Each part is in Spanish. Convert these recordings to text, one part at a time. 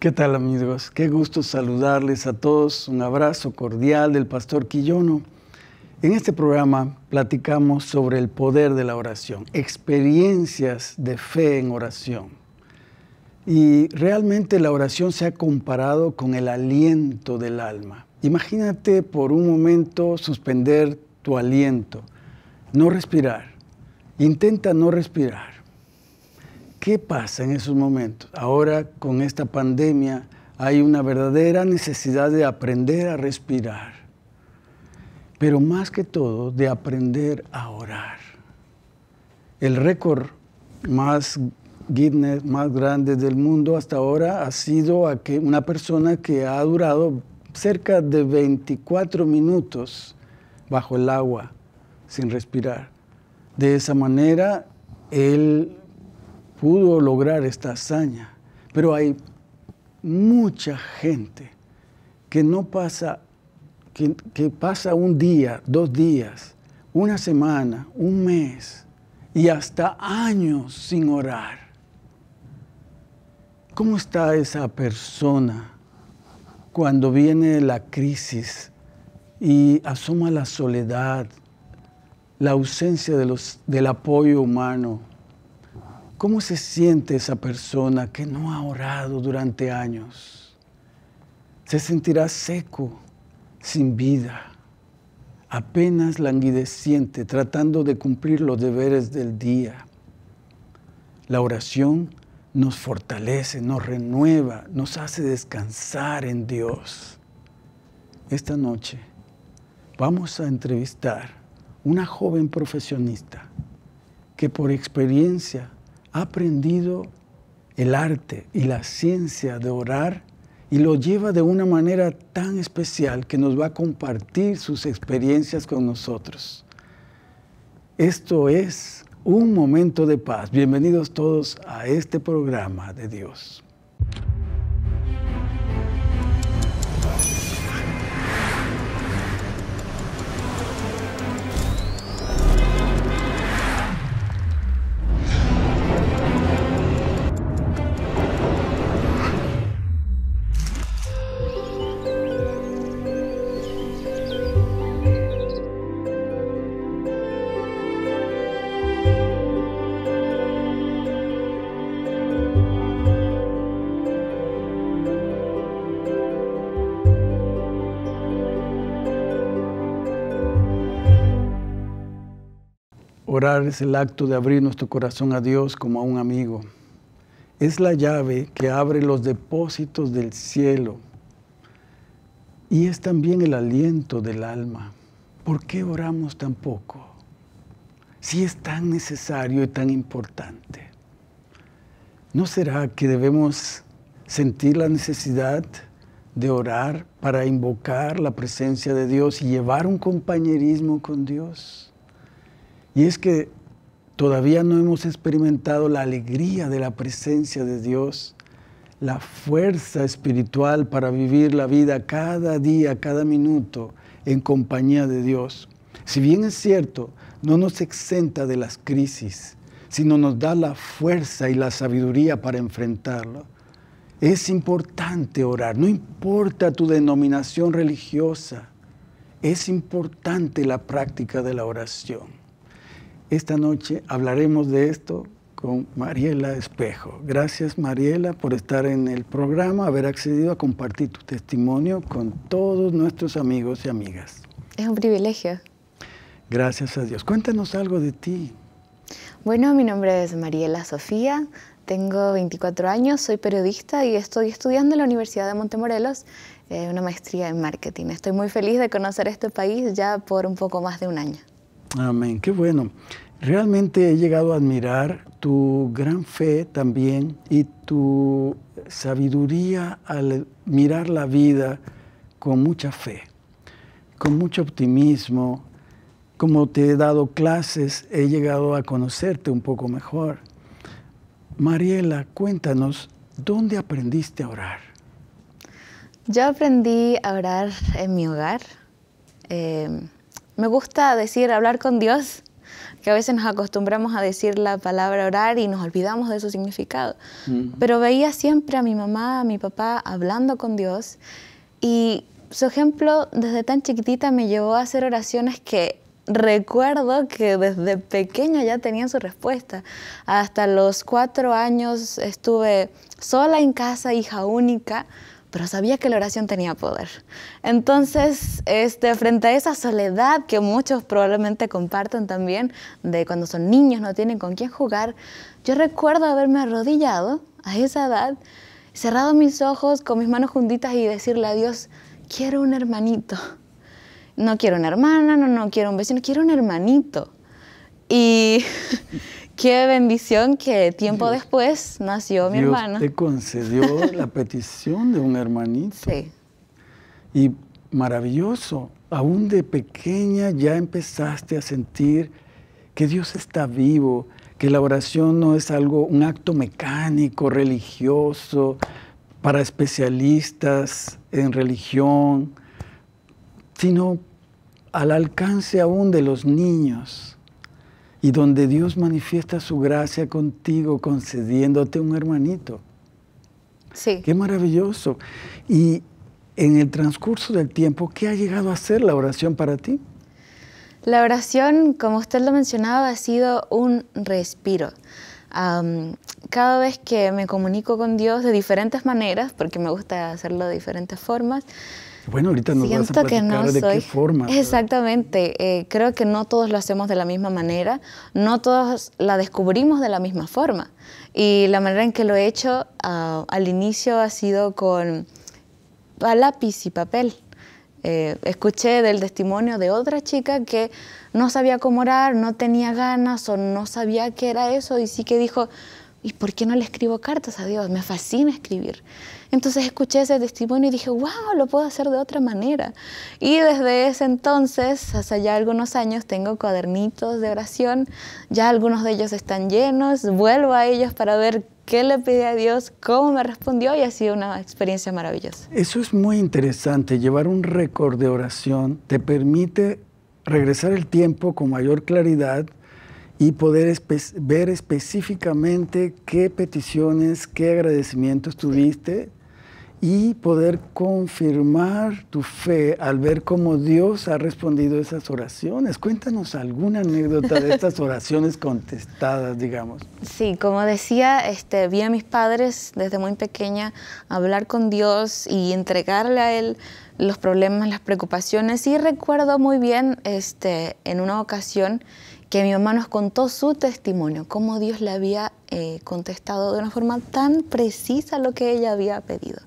¿Qué tal amigos? Qué gusto saludarles a todos. Un abrazo cordial del pastor Quillono. En este programa platicamos sobre el poder de la oración, experiencias de fe en oración. Y realmente la oración se ha comparado con el aliento del alma. Imagínate por un momento suspender tu aliento, no respirar. Intenta no respirar. ¿Qué pasa en esos momentos? Ahora con esta pandemia hay una verdadera necesidad de aprender a respirar, pero más que todo de aprender a orar. El récord más más grande del mundo hasta ahora ha sido que una persona que ha durado cerca de 24 minutos bajo el agua sin respirar. De esa manera, él pudo lograr esta hazaña. Pero hay mucha gente que no pasa, que, pasa un día, dos días, una semana, un mes y hasta años sin orar. ¿Cómo está esa persona cuando viene la crisis y asoma la soledad, la ausencia de los, del apoyo humano, ¿Cómo se siente esa persona que no ha orado durante años? Se sentirá seco, sin vida, apenas languideciente, tratando de cumplir los deberes del día. La oración nos fortalece, nos renueva, nos hace descansar en Dios. Esta noche vamos a entrevistar una joven profesionista que por experiencia ha aprendido el arte y la ciencia de orar y lo lleva de una manera tan especial que nos va a compartir sus experiencias con nosotros. Esto es un momento de paz. Bienvenidos todos a este programa de Dios. Orar es el acto de abrir nuestro corazón a Dios como a un amigo. Es la llave que abre los depósitos del cielo y es también el aliento del alma. ¿Por qué oramos tan poco? Si es tan necesario y tan importante. ¿No será que debemos sentir la necesidad de orar para invocar la presencia de Dios y llevar un compañerismo con Dios? Y es que todavía no hemos experimentado la alegría de la presencia de Dios, la fuerza espiritual para vivir la vida cada día, cada minuto en compañía de Dios. Si bien es cierto, no nos exenta de las crisis, sino nos da la fuerza y la sabiduría para enfrentarlo. Es importante orar, no importa tu denominación religiosa, es importante la práctica de la oración. Esta noche hablaremos de esto con Mariela Espejo. Gracias Mariela por estar en el programa, haber accedido a compartir tu testimonio con todos nuestros amigos y amigas. Es un privilegio. Gracias a Dios. Cuéntanos algo de ti. Bueno, mi nombre es Mariela Sofía, tengo 24 años, soy periodista y estoy estudiando en la Universidad de Montemorelos eh, una maestría en marketing. Estoy muy feliz de conocer este país ya por un poco más de un año. Amén, qué bueno. Realmente he llegado a admirar tu gran fe también y tu sabiduría al mirar la vida con mucha fe, con mucho optimismo. Como te he dado clases, he llegado a conocerte un poco mejor. Mariela, cuéntanos, ¿dónde aprendiste a orar? Yo aprendí a orar en mi hogar. Em, me gusta decir hablar con Dios, que a veces nos acostumbramos a decir la palabra orar y nos olvidamos de su significado. Pero veía siempre a mi mamá, a mi papá hablando con Dios y su ejemplo desde tan chiquitita me llevó a hacer oraciones que recuerdo que desde pequeña ya tenía su respuesta. Hasta los cuatro años estuve sola en casa, hija única, pero sabía que la oración tenía poder. Entonces, este, frente a esa soledad que muchos probablemente comparten también, de cuando son niños, no tienen con quién jugar, yo recuerdo haberme arrodillado a esa edad, cerrado mis ojos con mis manos juntitas y decirle a Dios, quiero un hermanito. No quiero una hermana, no, no quiero un vecino, quiero un hermanito. Y Qué bendición que tiempo después nació mi Dios Te concedió la petición de un hermanito. Sí. Y maravilloso, aún de pequeña ya empezaste a sentir que Dios está vivo, que la oración no es algo, un acto mecánico, religioso, para especialistas en religión, sino al alcance aún de los niños y donde Dios manifiesta su gracia contigo concediéndote un hermanito. Sí. Qué maravilloso. Y en el transcurso del tiempo, ¿qué ha llegado a ser la oración para ti? La oración, como usted lo mencionaba, ha sido un respiro. cada vez que me comunico con Dios de diferentes maneras, porque me gusta hacerlo de diferentes formas, bueno, ahorita nos vas a que no de qué forma. Exactamente. Eh, creo que no todos lo hacemos de la misma manera, no todos la descubrimos de la misma forma. Y la manera en que lo he hecho ah, al inicio ha sido con lápiz y papel. Eh, escuché del testimonio de otra chica que no sabía cómo orar, no tenía ganas o no sabía qué era eso y sí que dijo, ¿Y por qué no le escribo cartas a Dios? Me fascina escribir. Entonces escuché ese testimonio y dije, wow, lo puedo hacer de otra manera. Y desde ese entonces, hasta ya algunos años, tengo cuadernitos de oración. Ya algunos de ellos están llenos. Vuelvo a ellos para ver qué le pedí a Dios, cómo me respondió y ha sido una experiencia maravillosa. Eso es muy interesante. Llevar un récord de oración te permite regresar el tiempo con mayor claridad y poder ver específicamente qué peticiones, qué agradecimientos tuviste y poder confirmar tu fe al ver cómo Dios ha respondido esas oraciones. Cuéntanos alguna anécdota de estas oraciones contestadas, digamos. Sí, como decía, este, vi a mis padres desde muy pequeña hablar con Dios y entregarle a Él los problemas, las preocupaciones. Y recuerdo muy bien este, en una ocasión que mi mamá nos contó su testimonio, cómo Dios le había eh, contestado de una forma tan precisa lo que ella había pedido.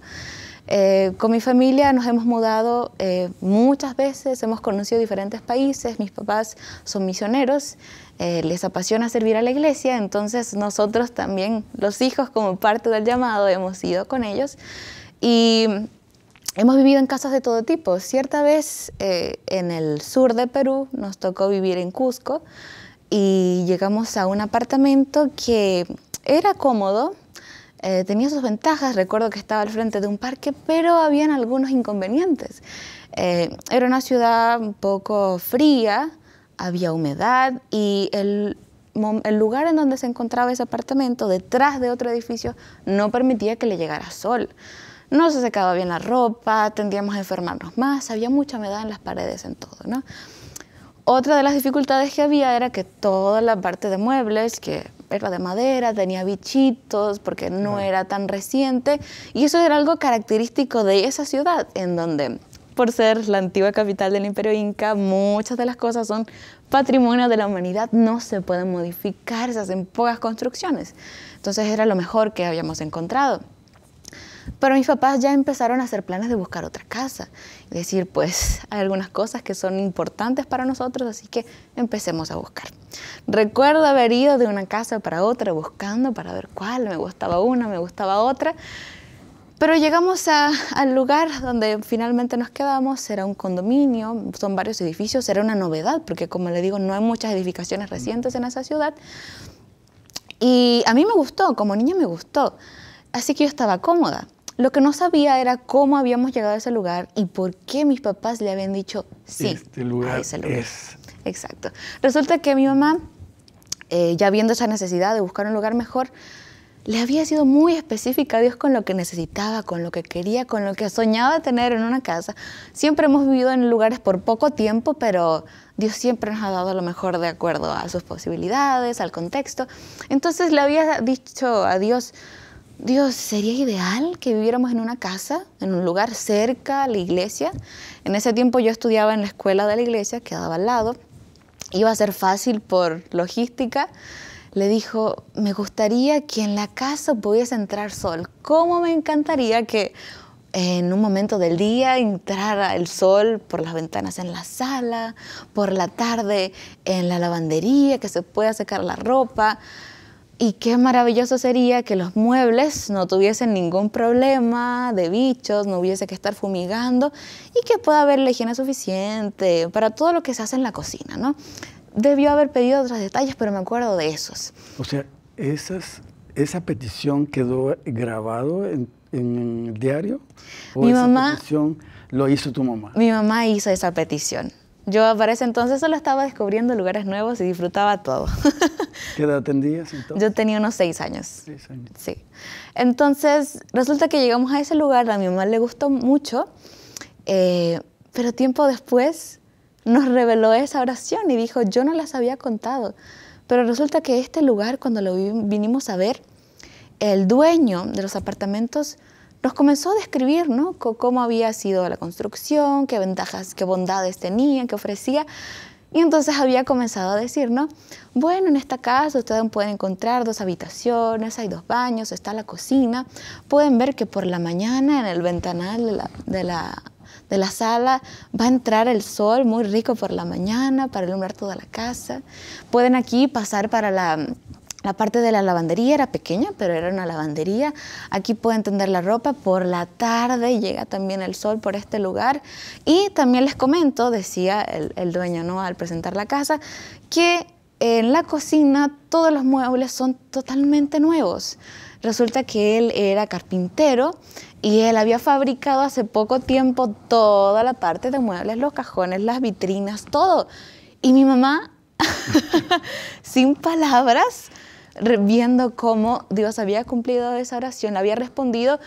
Eh, con mi familia nos hemos mudado eh, muchas veces, hemos conocido diferentes países, mis papás son misioneros, les apasiona servir a la iglesia, entonces nosotros también, los hijos como parte del llamado, hemos ido con ellos. Y hemos vivido en casas de todo tipo. Cierta vez eh, en el sur de Perú nos tocó vivir en Cusco y llegamos a un apartamento que era cómodo, eh, tenía sus ventajas, recuerdo que estaba al frente de un parque, pero habían algunos inconvenientes. Eh, era una ciudad un poco fría, había humedad y el lugar en donde se encontraba ese apartamento, detrás de otro edificio, no permitía que le llegara sol no se secaba bien la ropa, tendíamos a enfermarnos más, había mucha humedad en las paredes, en todo, ¿no? Otra de las dificultades que había era que toda la parte de muebles, que era de madera, tenía bichitos porque no era tan reciente. Y eso era algo característico de esa ciudad, en donde, por ser la antigua capital del imperio inca, muchas de las cosas son patrimonio de la humanidad, no se pueden modificar, se hacen pocas construcciones. Entonces era lo mejor que habíamos encontrado. Pero mis papás ya empezaron a hacer planes de buscar otra casa. Es decir, pues hay algunas cosas que son importantes para nosotros, así que empecemos a buscar. Recuerdo haber ido de una casa para otra buscando para ver cuál, me gustaba una, me gustaba otra. Pero llegamos al lugar donde finalmente nos quedamos, era un condominio, son varios edificios, era una novedad, porque como le digo, no hay muchas edificaciones recientes en esa ciudad. Y a mí me gustó, como niña me gustó. Así que yo estaba cómoda. Lo que no sabía era cómo habíamos llegado a ese lugar y por qué mis papás le habían dicho sí este ese lugar. Exacto. Resulta que mi mamá, eh, ya viendo esa necesidad de buscar un lugar mejor, le había sido muy específica a Dios con lo que necesitaba, con lo que quería, con lo que soñaba tener en una casa. Siempre hemos vivido en lugares por poco tiempo, pero Dios siempre nos ha dado lo mejor de acuerdo a sus posibilidades, al contexto. Entonces le había dicho a Dios, Dios, sería ideal que viviéramos en una casa, en un lugar cerca a la iglesia. En ese tiempo yo estudiaba en la escuela de la iglesia, quedaba al lado. Iba a ser fácil por logística. Le dijo, me gustaría que en la casa pudiese entrar sol. ¿Cómo me encantaría que en un momento del día entrara el sol por las ventanas en la sala, por la tarde en la lavandería, que se pueda secar la ropa? Y qué maravilloso sería que los muebles no tuviesen ningún problema de bichos, no hubiese que estar fumigando y que pueda haber higiene suficiente para todo lo que se hace en la cocina, ¿no? Debió haber pedido otros detalles, pero me acuerdo de esos. O sea, esa petición quedó grabado en, el diario. mi mamá, petición lo hizo tu mamá. Mi mamá hizo esa petición. Yo para ese entonces solo estaba descubriendo lugares nuevos y disfrutaba todo. ¿Qué edad tenías entonces? Yo tenía unos seis años. Sí. Entonces, resulta que llegamos a ese lugar, a mi mamá le gustó mucho, eh, pero tiempo después nos reveló esa oración y dijo, yo no las había contado. Pero resulta que este lugar, cuando lo vinimos a ver, el dueño de los apartamentos nos comenzó a describir ¿no? cómo había sido la construcción, qué ventajas, qué bondades tenía, qué ofrecía. Y entonces había comenzado a decir, Bueno, en esta casa ustedes pueden encontrar dos habitaciones, hay dos baños, está la cocina. Pueden ver que por la mañana en el ventanal de la, de la, de la sala va a entrar el sol muy rico por la mañana para iluminar toda la casa. Pueden aquí pasar para la la parte de la lavandería era pequeña, pero era una lavandería. Aquí pueden tender la ropa por la tarde, llega también el sol por este lugar. Y también les comento, decía el, el dueño al presentar la casa, que en la cocina todos los muebles son totalmente nuevos. Resulta que él era carpintero y él había fabricado hace poco tiempo toda la parte de muebles, los cajones, las vitrinas, todo. Y mi mamá, sin palabras, viendo cómo Dios había cumplido esa oración, había respondido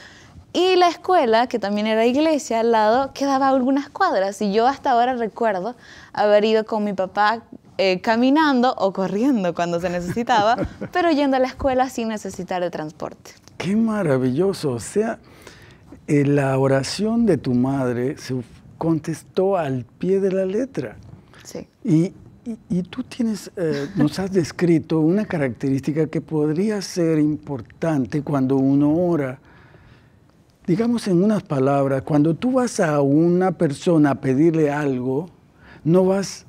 y la escuela, que también era iglesia al lado, quedaba a algunas cuadras. Y yo hasta ahora recuerdo haber ido con mi papá eh, caminando o corriendo cuando se necesitaba, pero yendo a la escuela sin necesitar el transporte. Qué maravilloso. O sea, eh, la oración de tu madre se contestó al pie de la letra. Sí. Y y, tú tienes, eh, nos has descrito una característica que podría ser importante cuando uno ora. Digamos en unas palabras, cuando tú vas a una persona a pedirle algo, no vas,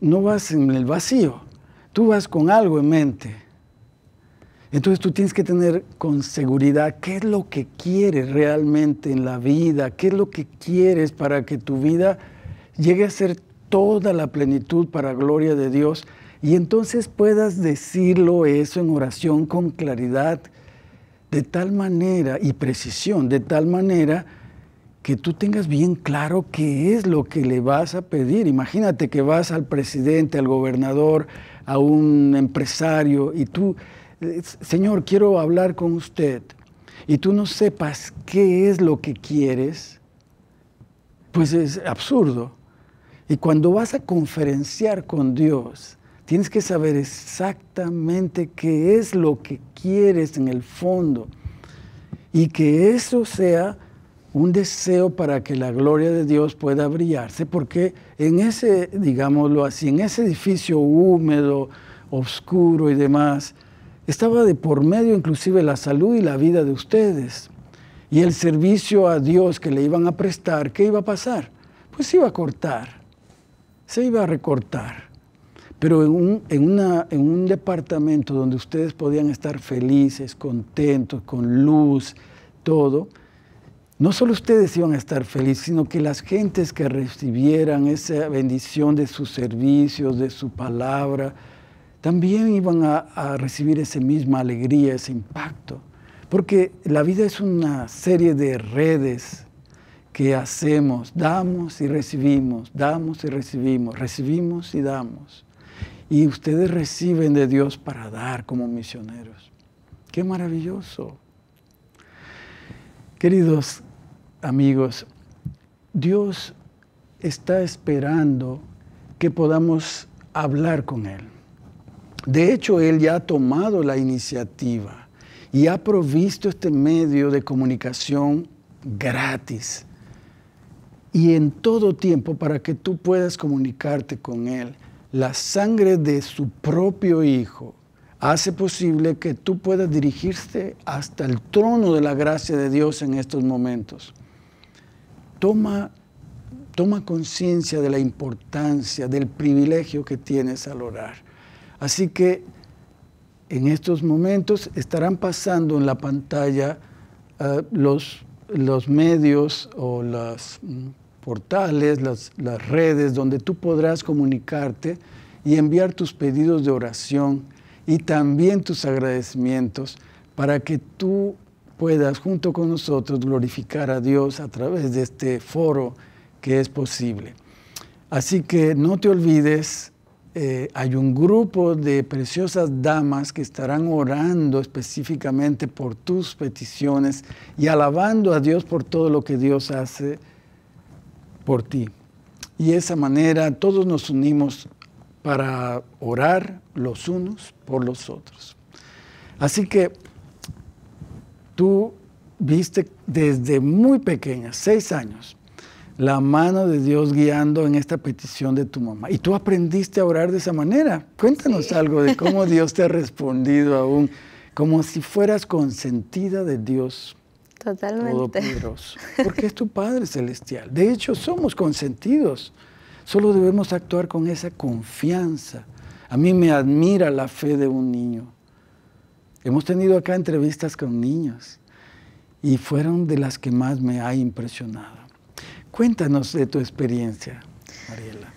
no vas en el vacío, tú vas con algo en mente. Entonces tú tienes que tener con seguridad qué es lo que quieres realmente en la vida, qué es lo que quieres para que tu vida llegue a ser toda la plenitud para gloria de Dios y entonces puedas decirlo eso en oración con claridad, de tal manera y precisión, de tal manera que tú tengas bien claro qué es lo que le vas a pedir. Imagínate que vas al presidente, al gobernador, a un empresario y tú, Señor, quiero hablar con usted y tú no sepas qué es lo que quieres, pues es absurdo. Y cuando vas a conferenciar con Dios, tienes que saber exactamente qué es lo que quieres en el fondo. Y que eso sea un deseo para que la gloria de Dios pueda brillarse, porque en ese, digámoslo así, en ese edificio húmedo, oscuro y demás, estaba de por medio inclusive la salud y la vida de ustedes. Y el servicio a Dios que le iban a prestar, ¿qué iba a pasar? Pues iba a cortar se iba a recortar. Pero en un, departamento donde ustedes podían estar felices, contentos, con luz, todo, no solo ustedes iban a estar felices, sino que las gentes que recibieran esa bendición de sus servicios, de su palabra, también iban a, a recibir esa misma alegría, ese impacto. Porque la vida es una serie de redes que hacemos, damos y recibimos, damos y recibimos, recibimos y damos. Y ustedes reciben de Dios para dar como misioneros. Qué maravilloso. Queridos amigos, Dios está esperando que podamos hablar con Él. De hecho, Él ya ha tomado la iniciativa y ha provisto este medio de comunicación gratis y en todo tiempo para que tú puedas comunicarte con Él. La sangre de su propio Hijo hace posible que tú puedas dirigirte hasta el trono de la gracia de Dios en estos momentos. Toma, toma conciencia de la importancia, del privilegio que tienes al orar. Así que en estos momentos estarán pasando en la pantalla eh, los, los medios o las mm, portales, las, las redes, donde tú podrás comunicarte y enviar tus pedidos de oración y también tus agradecimientos para que tú puedas junto con nosotros glorificar a Dios a través de este foro que es posible. Así que no te olvides, eh, hay un grupo de preciosas damas que estarán orando específicamente por tus peticiones y alabando a Dios por todo lo que Dios hace por ti. Y de esa manera todos nos unimos para orar los unos por los otros. Así que tú viste desde muy pequeña, seis años, la mano de Dios guiando en esta petición de tu mamá. Y tú aprendiste a orar de esa manera. Cuéntanos algo de cómo Dios te ha respondido aún, como si fueras consentida de Dios. Totalmente. Porque es tu Padre Celestial. De hecho, somos consentidos. Solo debemos actuar con esa confianza. A mí me admira la fe de un niño. Hemos tenido acá entrevistas con niños y fueron de las que más me ha impresionado. Cuéntanos de tu experiencia, Mariela.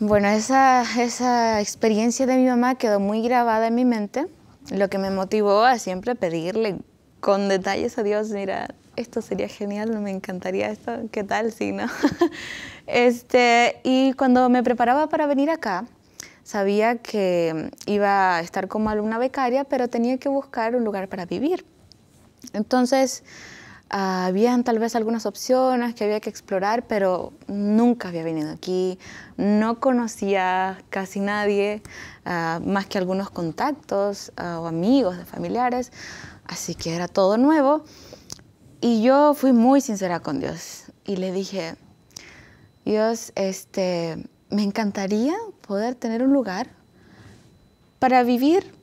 Bueno, esa, esa experiencia de mi mamá quedó muy grabada en mi mente, lo que me motivó a siempre pedirle con detalles adiós, Dios, mira, esto sería genial, me encantaría esto, ¿qué tal si no? este, y cuando me preparaba para venir acá, sabía que iba a estar como alumna becaria, pero tenía que buscar un lugar para vivir. Entonces, Ah, habían tal vez algunas opciones que había que explorar, pero nunca había venido aquí, no conocía casi nadie, ah, más que algunos contactos ah, o amigos de familiares, así que era todo nuevo. Y yo fui muy sincera con Dios y le dije, Dios, este, me encantaría poder tener un lugar para vivir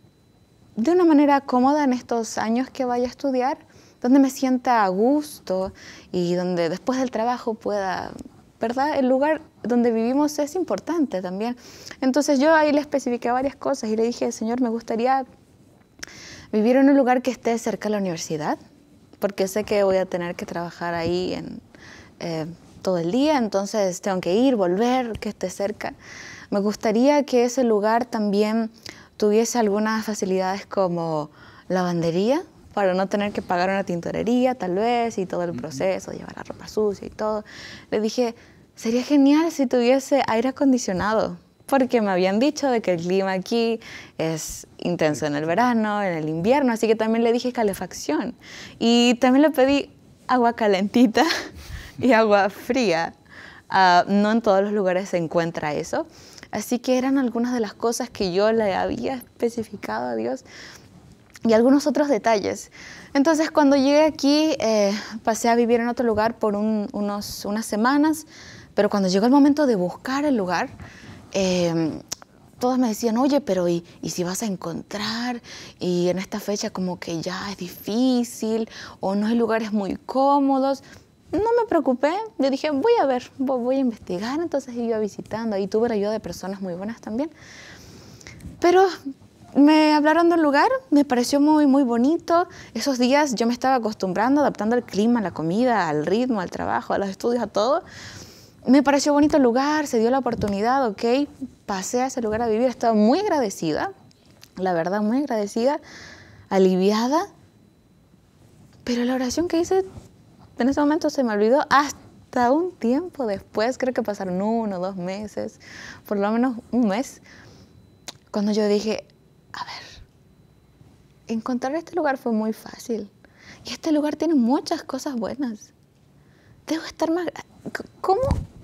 de una manera cómoda en estos años que vaya a estudiar, donde me sienta a gusto y donde después del trabajo pueda, ¿verdad? El lugar donde vivimos es importante también. Entonces yo ahí le especifiqué varias cosas y le dije, Señor, me gustaría vivir en un lugar que esté cerca de la universidad, porque sé que voy a tener que trabajar ahí en, eh, todo el día, entonces tengo que ir, volver, que esté cerca. Me gustaría que ese lugar también tuviese algunas facilidades como lavandería, para no tener que pagar una tintorería tal vez y todo el proceso, llevar la ropa sucia y todo. Le dije, sería genial si tuviese aire acondicionado, porque me habían dicho de que el clima aquí es intenso en el verano, en el invierno, así que también le dije calefacción. Y también le pedí agua calentita y agua fría. Ah, no en todos los lugares se encuentra eso. Así que eran algunas de las cosas que yo le había especificado a Dios y algunos otros detalles. Entonces, cuando llegué aquí, eh, pasé a vivir en otro lugar por unos, unas semanas, pero cuando llegó el momento de buscar el lugar, eh, todos me decían, oye, pero ¿y, ¿y, si vas a encontrar? Y en esta fecha como que ya es difícil o no hay lugares muy cómodos. No me preocupé, yo dije, voy a ver, voy a investigar. Entonces iba visitando, y tuve la ayuda de personas muy buenas también. Pero me hablaron del lugar, me pareció muy, muy bonito. Esos días yo me estaba acostumbrando, adaptando al clima, a la comida, al ritmo, al trabajo, a los estudios, a todo. Me pareció bonito el lugar, se dio la oportunidad, ok. Pasé a ese lugar a vivir, estaba muy agradecida, la verdad, muy agradecida, aliviada. Pero la oración que hice en ese momento se me olvidó hasta un tiempo después, creo que pasaron uno, dos meses, por lo menos un mes, cuando yo dije, a ver, encontrar este lugar fue muy fácil. Y este lugar tiene muchas cosas buenas. Debo estar más... ¿Cómo,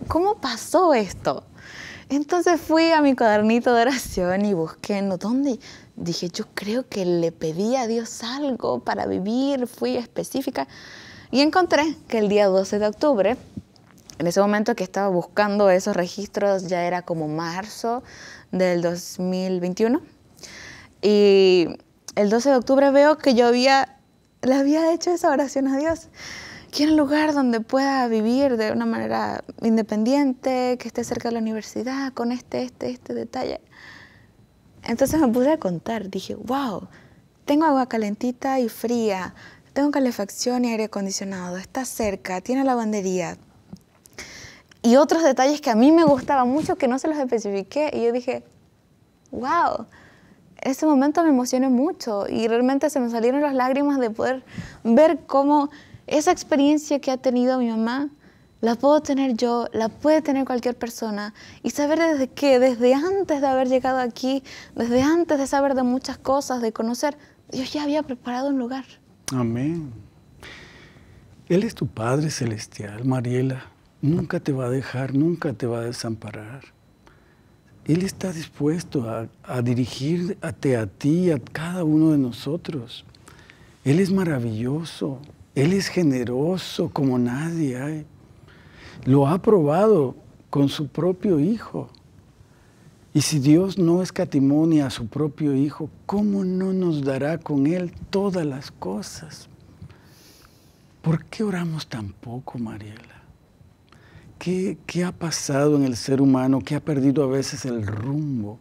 cómo pasó esto? Entonces fui a mi cuadernito de oración y busqué en dónde. Dije, yo creo que le pedí a Dios algo para vivir, fui específica. Y encontré que el día 12 de octubre, en ese momento que estaba buscando esos registros, ya era como marzo del 2021 y el 12 de octubre veo que yo había, le había hecho esa oración a Dios. Quiero un lugar donde pueda vivir de una manera independiente, que esté cerca de la universidad, con este, este, este detalle. Entonces me puse a contar, dije, wow, tengo agua calentita y fría, tengo calefacción y aire acondicionado, está cerca, tiene lavandería. Y otros detalles que a mí me gustaban mucho que no se los especifiqué y yo dije, wow, ese momento me emocionó mucho y realmente se me salieron las lágrimas de poder ver cómo esa experiencia que ha tenido mi mamá la puedo tener yo, la puede tener cualquier persona y saber desde que, desde antes de haber llegado aquí, desde antes de saber de muchas cosas, de conocer, Dios ya había preparado un lugar. Amén. Él es tu Padre Celestial, Mariela. Nunca te va a dejar, nunca te va a desamparar. Él está dispuesto a, dirigirte a ti, a cada uno de nosotros. Él es maravilloso, Él es generoso como nadie hay. Lo ha probado con su propio Hijo. Y si Dios no escatimonia a su propio Hijo, ¿cómo no nos dará con Él todas las cosas? ¿Por qué oramos tan poco, Mariela? ¿Qué, ha pasado en el ser humano que ha perdido a veces el rumbo,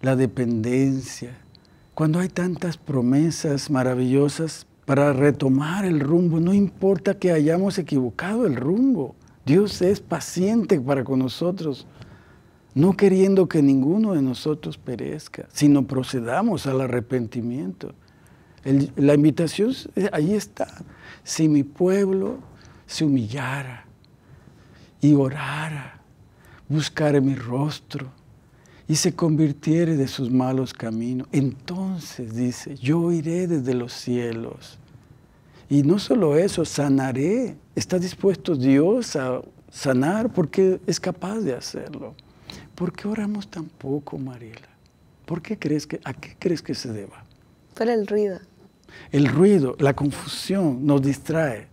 la dependencia? Cuando hay tantas promesas maravillosas para retomar el rumbo, no importa que hayamos equivocado el rumbo, Dios es paciente para con nosotros, no queriendo que ninguno de nosotros perezca, sino procedamos al arrepentimiento. la invitación ahí está. Si mi pueblo se humillara, y orara, buscara mi rostro y se convirtiere de sus malos caminos, entonces dice, yo iré desde los cielos. Y no solo eso, sanaré. Está dispuesto Dios a sanar porque es capaz de hacerlo. ¿Por qué oramos tan poco, Mariela? ¿Por crees que, ¿A qué crees que se deba? Por el ruido. El ruido, la confusión nos distrae.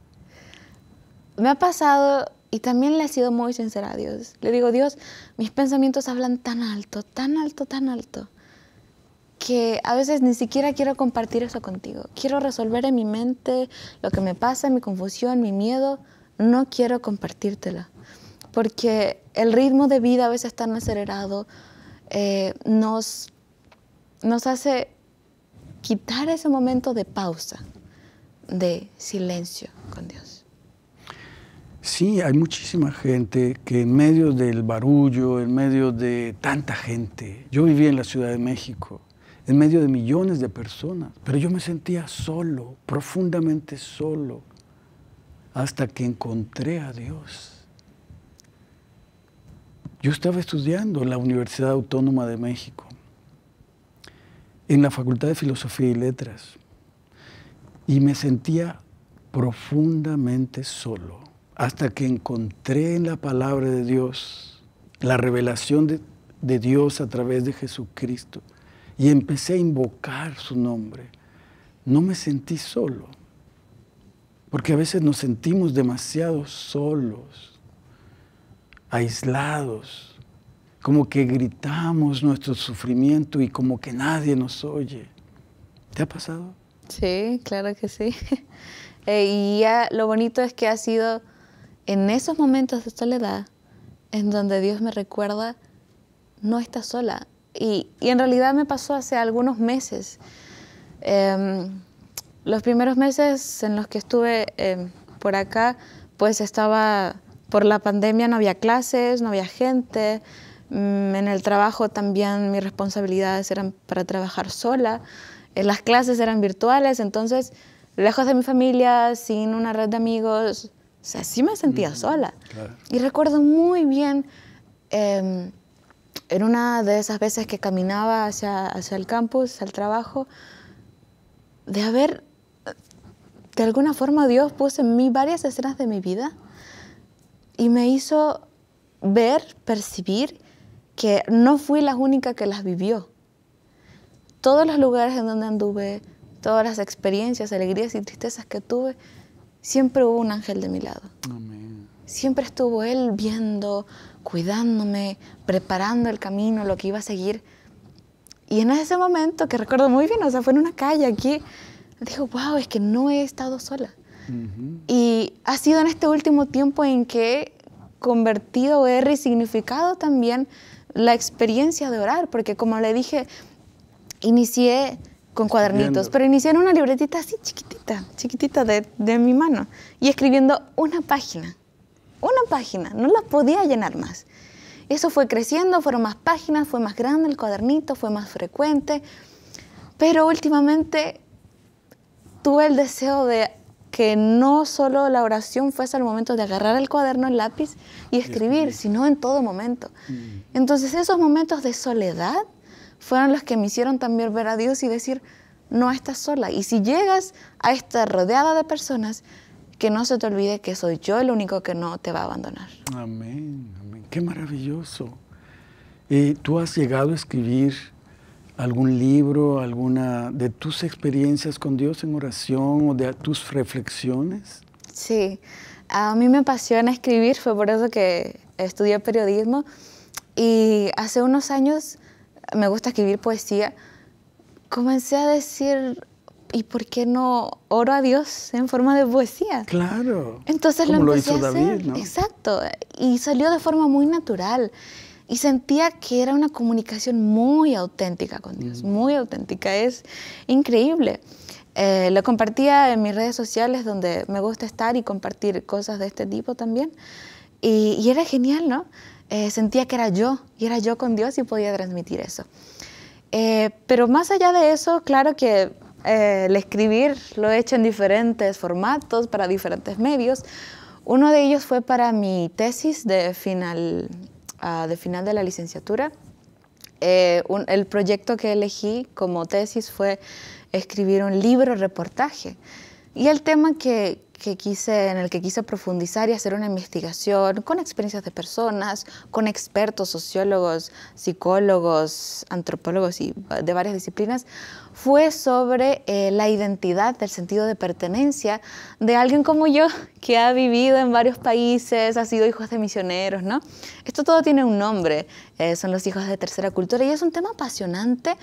Me ha pasado y también le he sido muy sincera a Dios. Le digo, Dios, mis pensamientos hablan tan alto, tan alto, tan alto, que a veces ni siquiera quiero compartir eso contigo. Quiero resolver en mi mente lo que me pasa, mi confusión, mi miedo. No quiero compartírtela. Porque el ritmo de vida a veces tan acelerado eh, nos, nos hace quitar ese momento de pausa, de silencio con Dios. Sí, hay muchísima gente que en medio del barullo, en medio de tanta gente, yo vivía en la Ciudad de México, en medio de millones de personas, pero yo me sentía solo, profundamente solo, hasta que encontré a Dios. Yo estaba estudiando en la Universidad Autónoma de México, en la Facultad de Filosofía y Letras, y me sentía profundamente solo hasta que encontré en la palabra de Dios, la revelación de, Dios a través de Jesucristo, y empecé a invocar su nombre. No me sentí solo, porque a veces nos sentimos demasiado solos, aislados, como que gritamos nuestro sufrimiento y como que nadie nos oye. ¿Te ha pasado? Sí, claro que sí. Eh, y ya lo bonito es que ha sido en esos momentos de soledad en donde Dios me recuerda, no está sola. Y, en realidad me pasó hace algunos meses. Em, los primeros meses en los que estuve em, por acá, pues estaba, por la pandemia no había clases, no había gente, mm, en el trabajo también mis responsabilidades eran para trabajar sola, eh, las clases eran virtuales, entonces lejos de mi familia, sin una red de amigos, o sea, sí me sentía sola. Y recuerdo muy bien, em, en una de esas veces que caminaba hacia, hacia el campus, al trabajo, de haber, de alguna forma Dios puso en mí varias escenas de mi vida y me hizo ver, percibir que no fui la única que las vivió. Todos los lugares en donde anduve, todas las experiencias, alegrías y tristezas que tuve, siempre hubo un ángel de mi lado. Siempre estuvo Él viendo, cuidándome, preparando el camino, lo que iba a seguir. Y en ese momento, que recuerdo muy bien, o sea, fue en una calle aquí, dijo, wow, es que no he estado sola. Y ha sido en este último tiempo en que he convertido, he resignificado también la experiencia de orar, porque como le dije, inicié con cuadernitos, pero inicié en una libretita así chiquitita, chiquitita de, de, mi mano y escribiendo una página, una página, no la podía llenar más. Eso fue creciendo, fueron más páginas, fue más grande el cuadernito, fue más frecuente, pero últimamente tuve el deseo de que no solo la oración fuese al momento de agarrar el cuaderno, el lápiz y escribir, sino en todo momento. Mm. Entonces esos momentos de soledad fueron los que me hicieron también ver a Dios y decir, no estás sola. Y si llegas a estar rodeada de personas, que no se te olvide que soy yo el único que no te va a abandonar. Amén, amén. Qué maravilloso. ¿Y ¿Tú has llegado a escribir algún libro, alguna de tus experiencias con Dios en oración o de tus reflexiones? Sí, a mí me apasiona escribir, fue por eso que estudié periodismo y hace unos años me gusta escribir poesía, comencé a decir, ¿y por qué no oro a Dios en forma de poesía? Claro. Entonces lo empecé a hacer. Exacto. Y salió de forma muy natural. Y sentía que era una comunicación muy auténtica con Dios, mm. muy auténtica. Es increíble. Eh, lo compartía en mis redes sociales donde me gusta estar y compartir cosas de este tipo también. y era genial, ¿no? Eh, sentía que era yo y era yo con Dios y podía transmitir eso. Eh, pero más allá de eso, claro que eh, el escribir lo he hecho en diferentes formatos, para diferentes medios. Uno de ellos fue para mi tesis de final, ah, de, final de la licenciatura. el proyecto que elegí como tesis fue escribir un libro reportaje. Y el tema que, quise, en el que quise profundizar y hacer una investigación con experiencias de personas, con expertos, sociólogos, psicólogos, antropólogos y de varias disciplinas, fue sobre eh, la identidad, el sentido de pertenencia de alguien como yo, que ha vivido en varios países, ha sido hijos de misioneros, ¿no? Esto todo tiene un nombre, eh, son los hijos de tercera cultura y es un tema apasionante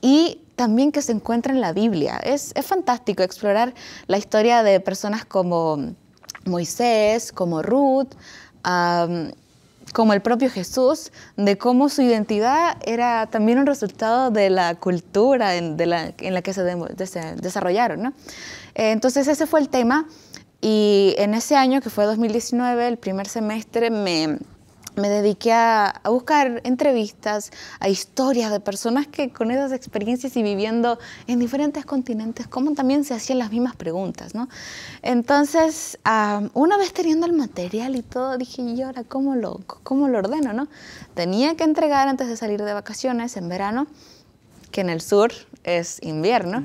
y también que se encuentra en la Biblia. Es, es fantástico explorar la historia de personas como Moisés, como Ruth como el propio Jesús, de cómo su identidad era también un resultado de la cultura en, de la, en la, que se, desarrollaron. Eh, entonces ese fue el tema y en ese año, que fue 2019, el primer semestre, me me dediqué a, buscar entrevistas, a historias de personas que con esas experiencias y viviendo en diferentes continentes, como también se hacían las mismas preguntas, ¿no? Entonces, una vez teniendo el material y todo, dije, ¿y ahora cómo lo, cómo lo ordeno, no? Tenía que entregar antes de salir de vacaciones en verano, que en el sur es invierno.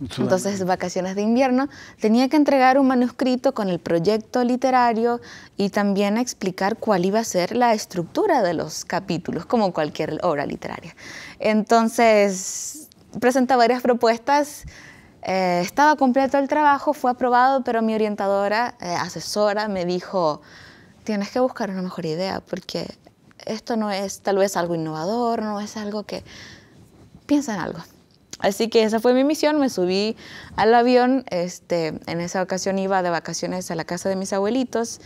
Entonces, vacaciones de invierno. Tenía que entregar un manuscrito con el proyecto literario y también explicar cuál iba a ser la estructura de los capítulos, como cualquier obra literaria. Entonces, presenté varias propuestas. Eh, estaba completo el trabajo, fue aprobado, pero mi orientadora, eh, asesora, me dijo, tienes que buscar una mejor idea, porque esto no es tal vez algo innovador, no es algo que... Piensa en algo. Así que esa fue mi misión, me subí al avión, este, en esa ocasión iba de vacaciones a la casa de mis abuelitos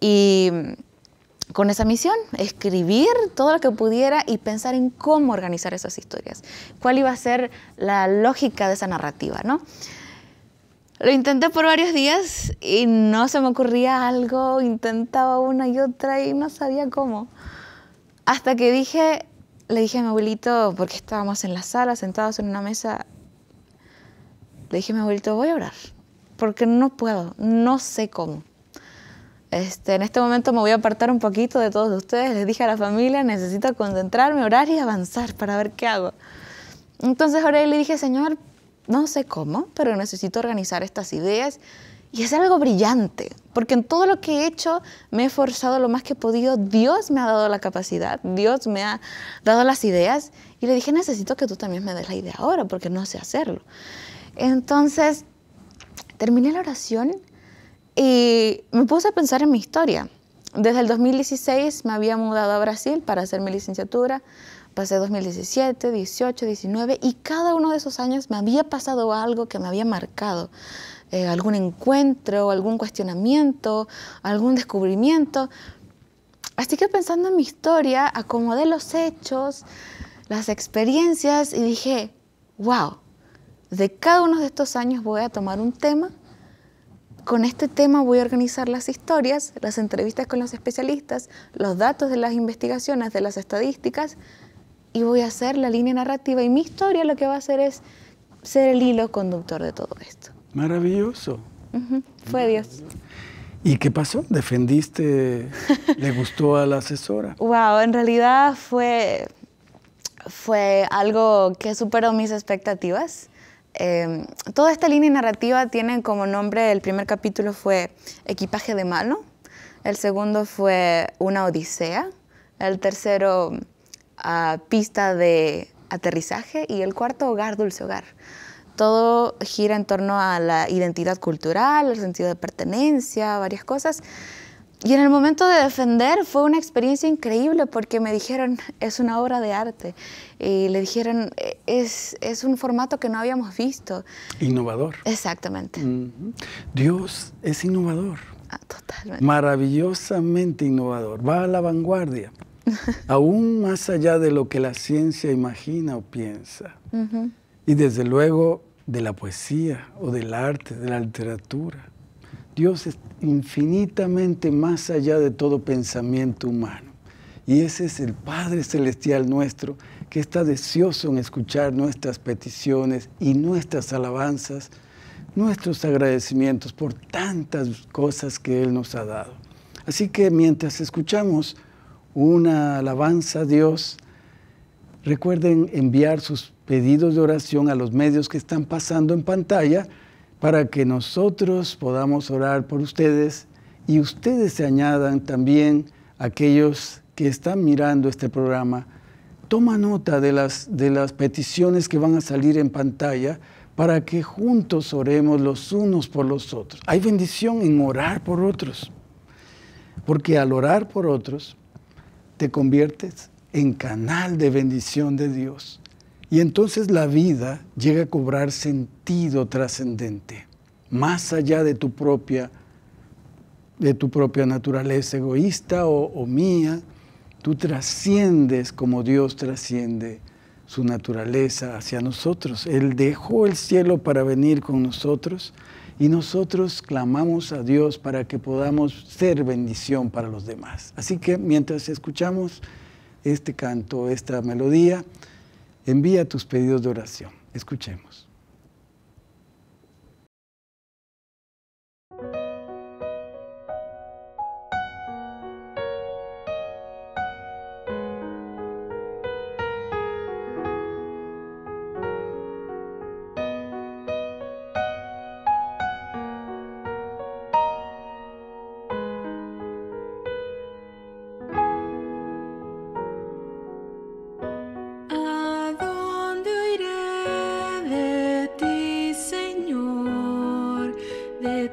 y con esa misión, escribir todo lo que pudiera y pensar en cómo organizar esas historias, cuál iba a ser la lógica de esa narrativa, ¿no? Lo intenté por varios días y no se me ocurría algo, intentaba una y otra y no sabía cómo. Hasta que dije, le dije a mi abuelito, porque estábamos en la sala sentados en una mesa, le dije a mi abuelito, voy a orar, porque no puedo, no sé cómo. Este, en este momento me voy a apartar un poquito de todos ustedes, les dije a la familia, necesito concentrarme, orar y avanzar para ver qué hago. Entonces oré y le dije, Señor, no sé cómo, pero necesito organizar estas ideas y es algo brillante, porque en todo lo que he hecho me he esforzado lo más que he podido, Dios me ha dado la capacidad, Dios me ha dado las ideas y le dije, necesito que tú también me des la idea ahora, porque no sé hacerlo. Entonces, terminé la oración y me puse a pensar en mi historia. Desde el 2016 me había mudado a Brasil para hacer mi licenciatura. Pasé 2017, 18, 19 y cada uno de esos años me había pasado algo que me había marcado, eh, algún encuentro, algún cuestionamiento, algún descubrimiento. Así que pensando en mi historia, acomodé los hechos, las experiencias y dije, wow, de cada uno de estos años voy a tomar un tema, con este tema voy a organizar las historias, las entrevistas con los especialistas, los datos de las investigaciones, de las estadísticas, y voy a hacer la línea narrativa y mi historia lo que va a hacer es ser el hilo conductor de todo esto. Maravilloso. Fue Dios. ¿Y qué pasó? ¿Defendiste? ¿Le gustó a la asesora? Wow, en realidad fue, fue algo que superó mis expectativas. Em, toda esta línea narrativa tiene como nombre, el primer capítulo fue Equipaje de mano, el segundo fue Una Odisea, el tercero ah, Pista de aterrizaje y el cuarto Hogar, Dulce Hogar todo gira en torno a la identidad cultural, el sentido de pertenencia, varias cosas. Y en el momento de defender fue una experiencia increíble porque me dijeron, es una obra de arte. Y le dijeron, e-, es, es un formato que no habíamos visto. Innovador. Exactamente. Dios es innovador. Ah, totalmente. Maravillosamente innovador. Va a la vanguardia. aún más allá de lo que la ciencia imagina o piensa. Y desde luego de la poesía o del arte, de la literatura. Dios es infinitamente más allá de todo pensamiento humano. Y ese es el Padre Celestial nuestro que está deseoso en escuchar nuestras peticiones y nuestras alabanzas, nuestros agradecimientos por tantas cosas que Él nos ha dado. Así que mientras escuchamos una alabanza a Dios, Recuerden enviar sus pedidos de oración a los medios que están pasando en pantalla para que nosotros podamos orar por ustedes y ustedes se añadan también a aquellos que están mirando este programa. Toma nota de las, de las peticiones que van a salir en pantalla para que juntos oremos los unos por los otros. Hay bendición en orar por otros, porque al orar por otros te conviertes en canal de bendición de Dios. Y entonces la vida llega a cobrar sentido trascendente, más allá de tu propia, de tu propia naturaleza egoísta o, o mía. Tú trasciendes como Dios trasciende su naturaleza hacia nosotros. Él dejó el cielo para venir con nosotros y nosotros clamamos a Dios para que podamos ser bendición para los demás. Así que mientras escuchamos este canto, esta melodía, envía tus pedidos de oración. Escuchemos.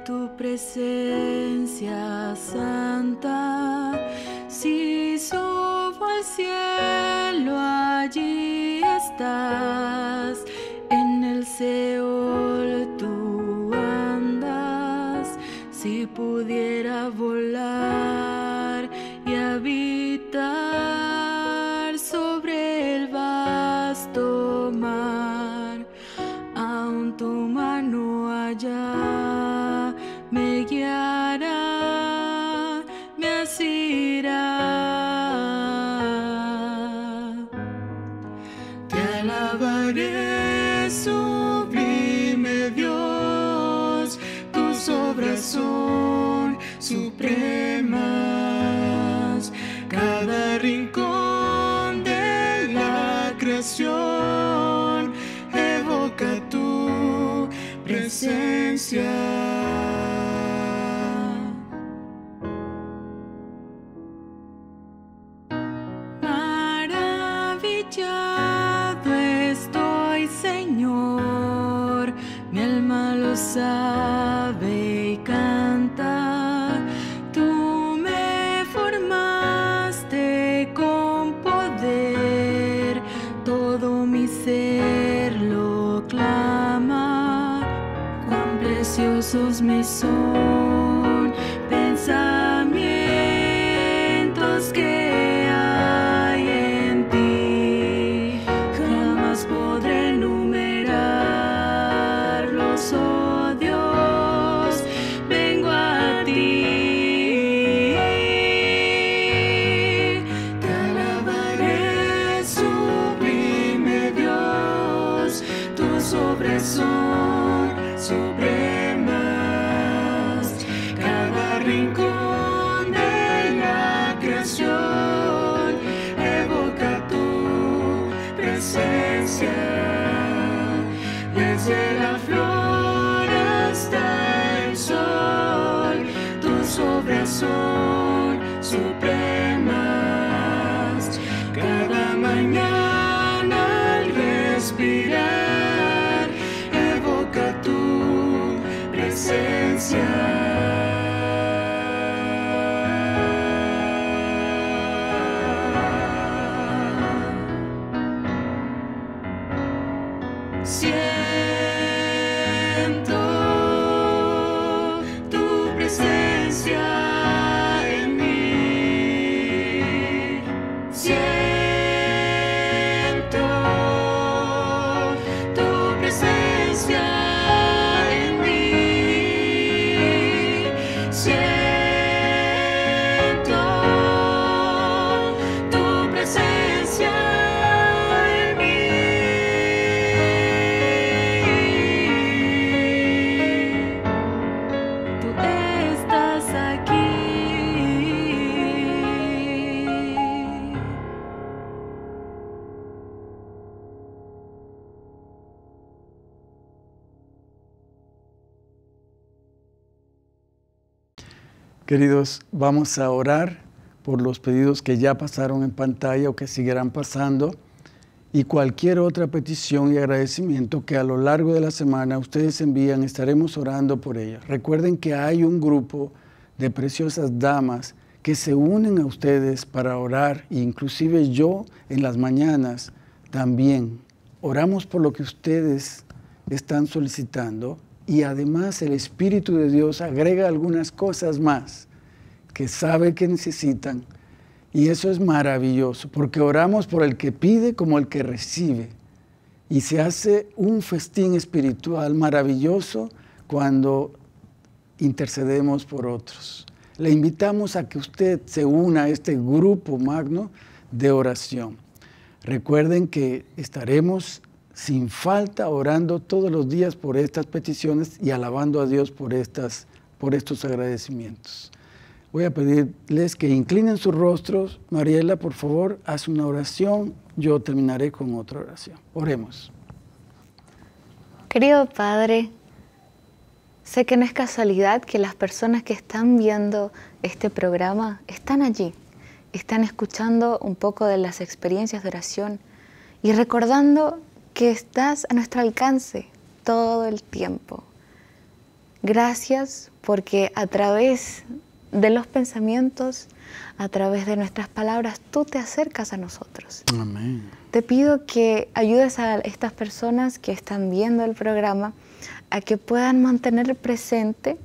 tu presencia santa, si subo al cielo allí estás, en el Seol tú andas, si pudiera volver Yeah. sus me ojos. momento. Queridos, vamos a orar por los pedidos que ya pasaron en pantalla o que seguirán pasando y cualquier otra petición y agradecimiento que a lo largo de la semana ustedes envían, estaremos orando por ella. Recuerden que hay un grupo de preciosas damas que se unen a ustedes para orar, inclusive yo en las mañanas también. Oramos por lo que ustedes están solicitando y además el Espíritu de Dios agrega algunas cosas más que sabe que necesitan. Y eso es maravilloso, porque oramos por el que pide como el que recibe. Y se hace un festín espiritual maravilloso cuando intercedemos por otros. Le invitamos a que usted se una a este grupo magno de oración. Recuerden que estaremos sin falta, orando todos los días por estas peticiones y alabando a Dios por, estas, por estos agradecimientos. Voy a pedirles que inclinen sus rostros. Mariela, por favor, haz una oración. Yo terminaré con otra oración. Oremos. Querido Padre, sé que no es casualidad que las personas que están viendo este programa están allí, están escuchando un poco de las experiencias de oración y recordando que estás a nuestro alcance todo el tiempo. Gracias porque a través de los pensamientos, a través de nuestras palabras, tú te acercas a nosotros. Amén. Te pido que ayudes a estas personas que están viendo el programa a que puedan mantener presente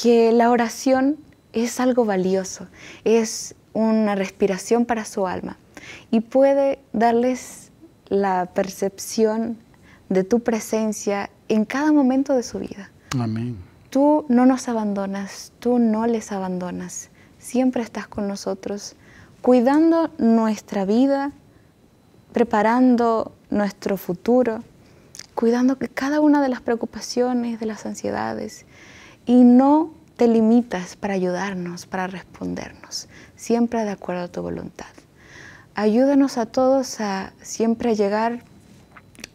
que la oración es algo valioso, es una respiración para su alma y puede darles la percepción de tu presencia en cada momento de su vida. Amén. Tú no nos abandonas, tú no les abandonas, siempre estás con nosotros, cuidando nuestra vida, preparando nuestro futuro, cuidando cada una de las preocupaciones, de las ansiedades, y no te limitas para ayudarnos, para respondernos, siempre de acuerdo a tu voluntad. Ayúdanos a todos a siempre llegar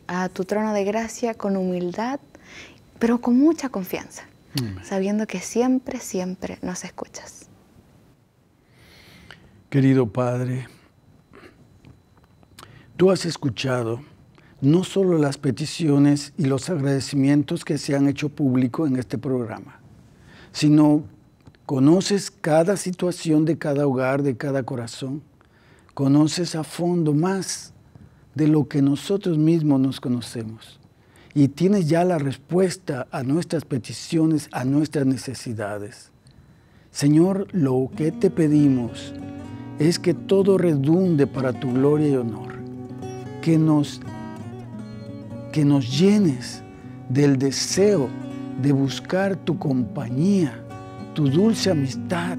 a tu trono de gracia con humildad, pero con mucha confianza, sabiendo que siempre, siempre nos escuchas. Querido Padre, tú has escuchado no solo las peticiones y los agradecimientos que se han hecho público en este programa, sino conoces cada situación de cada hogar, de cada corazón conoces a fondo más de lo que nosotros mismos nos conocemos. Y tienes ya la respuesta a nuestras peticiones, a nuestras necesidades. Señor, lo que te pedimos es que todo redunde para tu gloria y honor. Que nos, que nos llenes del deseo de buscar tu compañía, tu dulce amistad,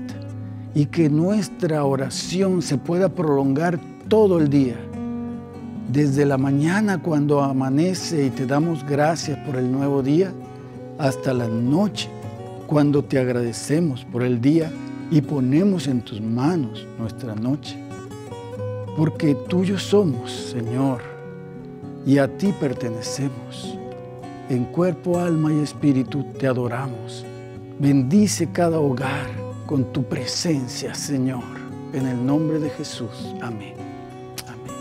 y que nuestra oración se pueda prolongar todo el día. Desde la mañana cuando amanece y te damos gracias por el nuevo día, hasta la noche cuando te agradecemos por el día y ponemos en tus manos nuestra noche. Porque tuyos somos, Señor, y a ti pertenecemos. En cuerpo, alma y espíritu te adoramos. Bendice cada hogar con tu presencia, Señor. En el nombre de Jesús. Amén. Amén.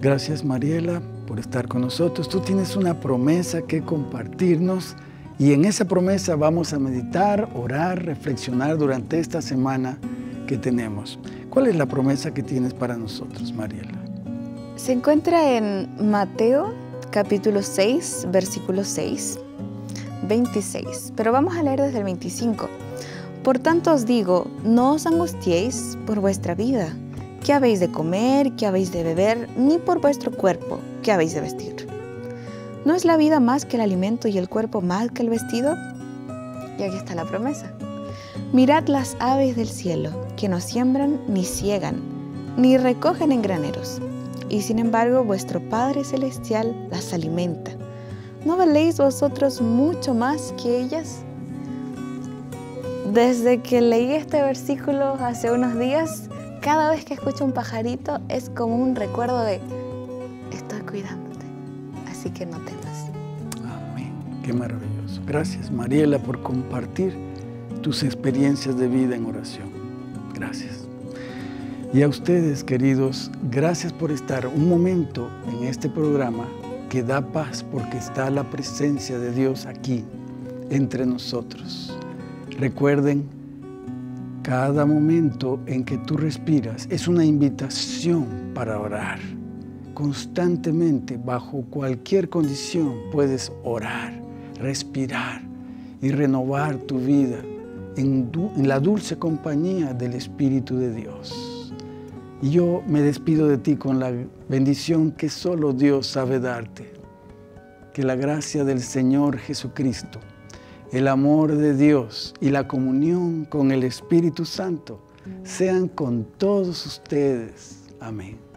Gracias, Mariela, por estar con nosotros. Tú tienes una promesa que compartirnos y en esa promesa vamos a meditar, orar, reflexionar durante esta semana que tenemos. ¿Cuál es la promesa que tienes para nosotros, Mariela? Se encuentra en Mateo capítulo 6, versículo 6, 26. Pero vamos a leer desde el 25. Por tanto os digo, no os angustiéis por vuestra vida, qué habéis de comer, qué habéis de beber, ni por vuestro cuerpo, qué habéis de vestir. ¿No es la vida más que el alimento y el cuerpo más que el vestido? Y aquí está la promesa. Mirad las aves del cielo, que no siembran ni ciegan, ni recogen en graneros, y sin embargo vuestro Padre Celestial las alimenta. ¿No valéis vosotros mucho más que ellas? Desde que leí este versículo hace unos días, cada vez que escucho un pajarito es como un recuerdo de, estoy cuidándote, así que no temas. Amén, qué maravilloso. Gracias Mariela por compartir tus experiencias de vida en oración. Gracias. Y a ustedes, queridos, gracias por estar un momento en este programa que da paz porque está la presencia de Dios aquí, entre nosotros. Recuerden, cada momento en que tú respiras es una invitación para orar. Constantemente, bajo cualquier condición, puedes orar, respirar y renovar tu vida en, la dulce compañía del Espíritu de Dios. Y yo me despido de ti con la bendición que solo Dios sabe darte. Que la gracia del Señor Jesucristo el amor de Dios y la comunión con el Espíritu Santo sean con todos ustedes. Amén.